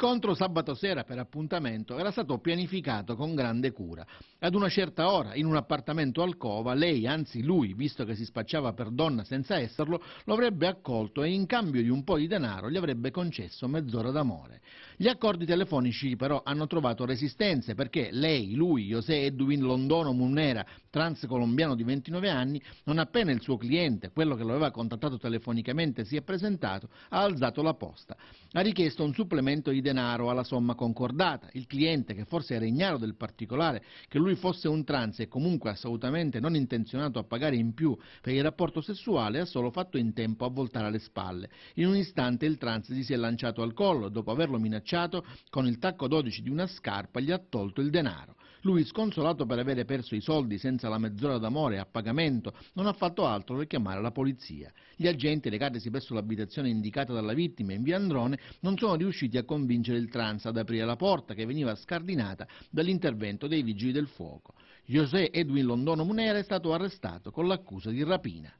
L'incontro sabato sera per appuntamento era stato pianificato con grande cura. Ad una certa ora, in un appartamento alcova, lei, anzi lui, visto che si spacciava per donna senza esserlo, lo avrebbe accolto e in cambio di un po' di denaro gli avrebbe concesso mezz'ora d'amore. Gli accordi telefonici però hanno trovato resistenze perché lei, lui, José Edwin Londono Munera, trans colombiano di 29 anni, non appena il suo cliente, quello che lo aveva contattato telefonicamente, si è presentato, ha alzato la posta. Ha richiesto un supplemento di denaro alla somma concordata. Il cliente, che forse era ignaro del particolare, che lui fosse un trans e comunque assolutamente non intenzionato a pagare in più per il rapporto sessuale, ha solo fatto in tempo a voltare le spalle. In un istante il trans gli si è lanciato al collo e dopo averlo minacciato, con il tacco 12 di una scarpa gli ha tolto il denaro. Lui, sconsolato per avere perso i soldi senza la mezz'ora d'amore a pagamento, non ha fatto altro che chiamare la polizia. Gli agenti, recatisi presso l'abitazione indicata dalla vittima in via Androne, non sono riusciti a convincere convincere il trans ad aprire la porta che veniva scardinata dall'intervento dei vigili del fuoco. José Edwin Londono Munera è stato arrestato con l'accusa di rapina.